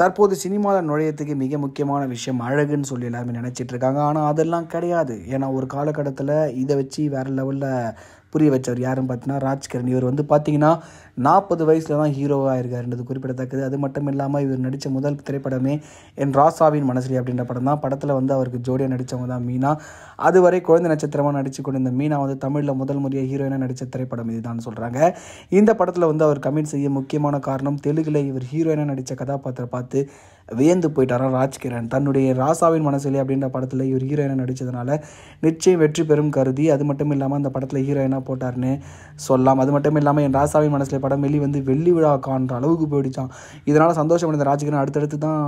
தற்போது சினிமாவில் நுழையத்துக்கு மிக முக்கியமான விஷயம் அழகுன்னு சொல்லி எல்லாருமே நினச்சிட்ருக்காங்க ஆனால் அதெல்லாம் கிடையாது ஏன்னா ஒரு காலகட்டத்தில் இதை வச்சு வேறு லெவலில் புரிய வச்சவர் யாருன்னு பார்த்தீங்கன்னா ராஜ்கிரண் இவர் வந்து பார்த்தீங்கன்னா நாற்பது வயசில் தான் ஹீரோவாக இருக்காருன்றது குறிப்பிடத்தக்கது அது மட்டும் இல்லாமல் இவர் நடித்த முதல் திரைப்படமே என் ராசாவின் மனசிலி அப்படின்ற படம் தான் படத்தில் வந்து அவருக்கு ஜோடியாக நடித்தவங்க தான் மீனா அதுவரை குழந்தை நட்சத்திரமாக நடித்து கொண்டிருந்த மீனா வந்து தமிழில் முதல் முறையாக ஹீரோயினாக நடித்த திரைப்படம் இதுதான் சொல்கிறாங்க இந்த படத்தில் வந்து அவர் கமெண்ட் செய்ய முக்கியமான காரணம் தெலுங்கில் இவர் ஹீரோயினாக நடித்த கதாபாத்திரம் பார்த்து வியந்து போயிட்டாராம் ராஜ்கிரண் தன்னுடைய ராசாவின் மனசிலே அப்படின்ற படத்தில் இவர் ஹீரோயினாக நடித்ததுனால நிச்சயம் வெற்றி பெறும் கருதி அது மட்டும் இல்லாமல் அந்த படத்தில் ஹீரோயினாக போட்டாருன்னு சொல்லலாம் அது மட்டும் இல்லாமல் என் ராசாவின் மனசில் படம் வெளி வந்து வெள்ளி விழா காண்ற அளவுக்கு போயிடுச்சான் இதனால் சந்தோஷம் அடைந்த ராஜகிரன் அடுத்தடுத்து தான்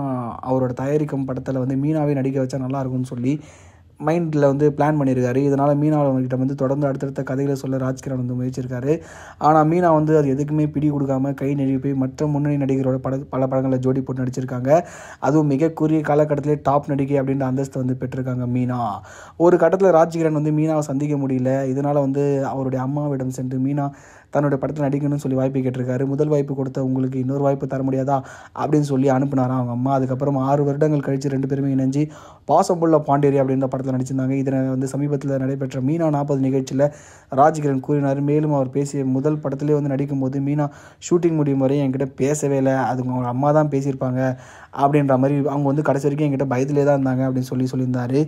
அவரோட தயாரிக்கும் படத்தில் வந்து மீனாவே நடிக்க வச்சா நல்லாயிருக்கும்னு சொல்லி மைண்டில் வந்து பிளான் பண்ணியிருக்காரு இதனால் மீனாவில் அவங்ககிட்ட வந்து தொடர்ந்து அடுத்தடுத்த கதைகளை சொல்ல ராஜ்கிரண் வந்து முயற்சிருக்காரு ஆனால் மீனா வந்து அது எதுக்குமே பிடி கொடுக்காம கை நெழுவி போய் மற்ற முன்னணி நடிகரோட பட பல படங்களில் ஜோடி போட்டு நடிச்சிருக்காங்க அதுவும் மிக குறுகிய காலகட்டத்திலே டாப் நடிகை அப்படின்ற அந்தஸ்தை வந்து பெற்றிருக்காங்க மீனா ஒரு கட்டத்தில் ராஜ்கிரண் வந்து மீனாவை சந்திக்க முடியல இதனால் வந்து அவருடைய அம்மாவிடம் சென்று மீனா தன்னுடைய படத்தில் நடிக்கணும்னு சொல்லி வாய்ப்பு கேட்டிருக்காரு முதல் வாய்ப்பு கொடுத்த உங்களுக்கு இன்னொரு வாய்ப்பு தர முடியாதா அப்படின்னு சொல்லி அனுப்புனாராம் அவங்க அம்மா அதுக்கப்புறம் ஆறு வருடங்கள் கழித்து ரெண்டு பேருமே இணைஞ்சு பாசம்புள்ள பாண்டியரி அப்படின்ற படத்தில் நடிச்சிருந்தாங்க இதனை வந்து சமீபத்தில் நடைபெற்ற மீனா நாற்பது நிகழ்ச்சியில் ராஜ்கிரண் கூறினார் மேலும் அவர் பேசிய முதல் படத்திலே வந்து நடிக்கும்போது மீனா ஷூட்டிங் முடியும் வரை என்கிட்ட பேசவே இல்லை அது அவங்க அம்மா தான் பேசியிருப்பாங்க அப்படின்ற மாதிரி அவங்க வந்து கடைசி வரைக்கும் என்கிட்ட பயத்திலே தான் இருந்தாங்க அப்படின்னு சொல்லி சொல்லியிருந்தார்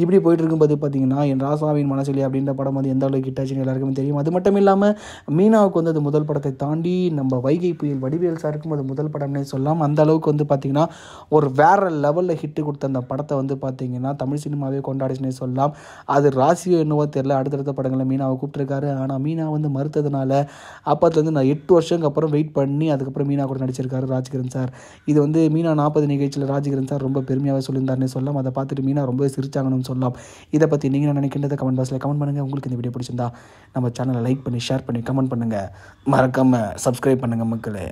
இப்படி போயிட்டு இருக்கும்போது பார்த்தீங்கன்னா என் ராசாவின் மனசொலி அப்படின்ற படம் வந்து எந்த அளவுக்கு கிட்டாச்சுன்னு எல்லாருக்குமே தெரியும் அது மட்டும் இல்லாமல் மீ மெரினாவுக்கு வந்து அது முதல் படத்தை தாண்டி நம்ம வைகை புயல் வடிவேல் சாருக்கும் அது முதல் படம்னே சொல்லலாம் அந்த அளவுக்கு வந்து பார்த்திங்கன்னா ஒரு வேற லெவலில் ஹிட்டு கொடுத்த அந்த படத்தை வந்து பார்த்திங்கன்னா தமிழ் சினிமாவே கொண்டாடிச்சுனே சொல்லலாம் அது ராசியோ என்னவோ தெரில அடுத்தடுத்த படங்களில் மீனாவை கூப்பிட்டுருக்காரு ஆனால் மீனா வந்து மறுத்ததுனால அப்பத்துலேருந்து நான் எட்டு வருஷம் அப்புறம் வெயிட் பண்ணி அதுக்கப்புறம் மீனா கூட நடிச்சிருக்காரு ராஜ்கிரண் சார் இது வந்து மீனா நாற்பது நிகழ்ச்சியில் ராஜ்கிரண் சார் ரொம்ப பெருமையாக சொல்லியிருந்தார்னே சொல்லலாம் அதை பார்த்துட்டு மீனா ரொம்பவே சிரிச்சாங்கன்னு சொல்லலாம் இதை பற்றி நீங்கள் நினைக்கின்றதை கமெண்ட் பாக்ஸில் கமெண்ட் பண்ணுங்கள் உங்களுக்கு இந்த வீடியோ பிடிச்சிருந்தா நம்ம சேனலை லைக் பண்ணி ஷேர் பண்ணி கமெண்ட் பண்ணி பண்ணுங்கள் மறக்காமல் சப்ஸ்கிரைப் பண்ணுங்கள் மக்களே